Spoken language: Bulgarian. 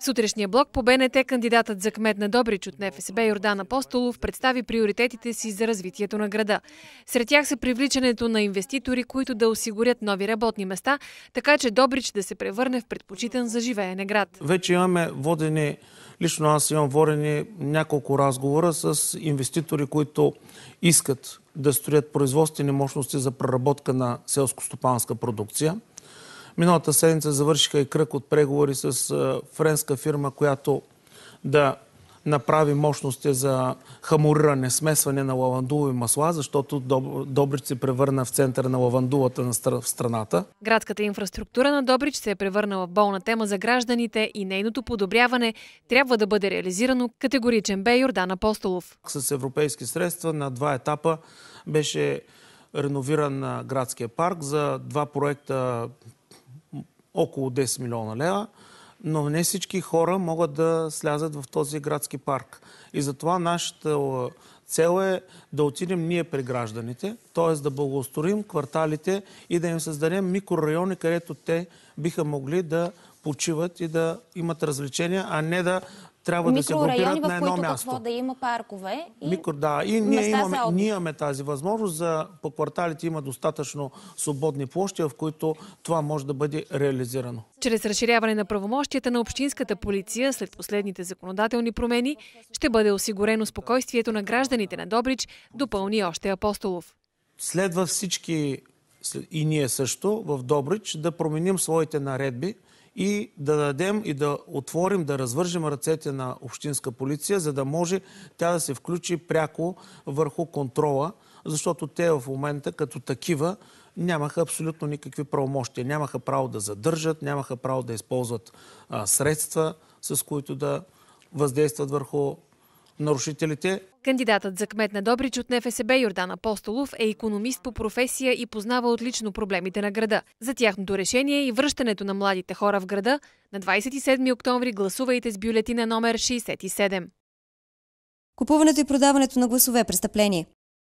Сутрешния блок по БНТ кандидатът за кмет на Добрич от НФСБ Йордан Апостолов представи приоритетите си за развитието на града. Сред тях са привличането на инвеститори, които да осигурят нови работни места, така че Добрич да се превърне в предпочитан за живеене град. Вече имаме водени, лично аз имам водени няколко разговора с инвеститори, които искат да строят производствени мощности за преработка на селско-стопанска продукция – Миналата седмица завършиха и кръг от преговори с френска фирма, която да направи мощности за хамуриране, смесване на лавандулови масла, защото Добрич се превърна в център на лавандулата на страната. Градската инфраструктура на Добрич се е превърнала в болна тема за гражданите и нейното подобряване трябва да бъде реализирано категоричен бе Йордан Апостолов. С европейски средства на два етапа беше реновиран градския парк за два проекта около 10 милиона лева, но не всички хора могат да слязат в този градски парк. И затова нашата Цел е да отидем ние при гражданите, т.е. да благоустроим кварталите и да им създадем микрорайони, където те биха могли да почиват и да имат развлечения, а не да трябва да се групират на едно място. Какво да има паркове и да, и ние имаме, ние имаме тази възможност. За, по кварталите има достатъчно свободни площи, в които това може да бъде реализирано. Чрез разширяване на правомощията на общинската полиция след последните законодателни промени ще бъде осигурено спокойствието на гражданите гражданите на Добрич, допълни още Апостолов. Следва всички и ние също в Добрич да променим своите наредби и да дадем и да отворим, да развържем ръцете на общинска полиция, за да може тя да се включи пряко върху контрола, защото те в момента като такива нямаха абсолютно никакви правомощия. Нямаха право да задържат, нямаха право да използват а, средства, с които да въздействат върху нарушителите. Кандидатът за кмет на Добрич от НФСБ Йордан Апостолов е економист по професия и познава отлично проблемите на града. За тяхното решение и връщането на младите хора в града на 27 октомври гласувайте с бюлетина номер 67. Купуването и продаването на гласове е престъпление.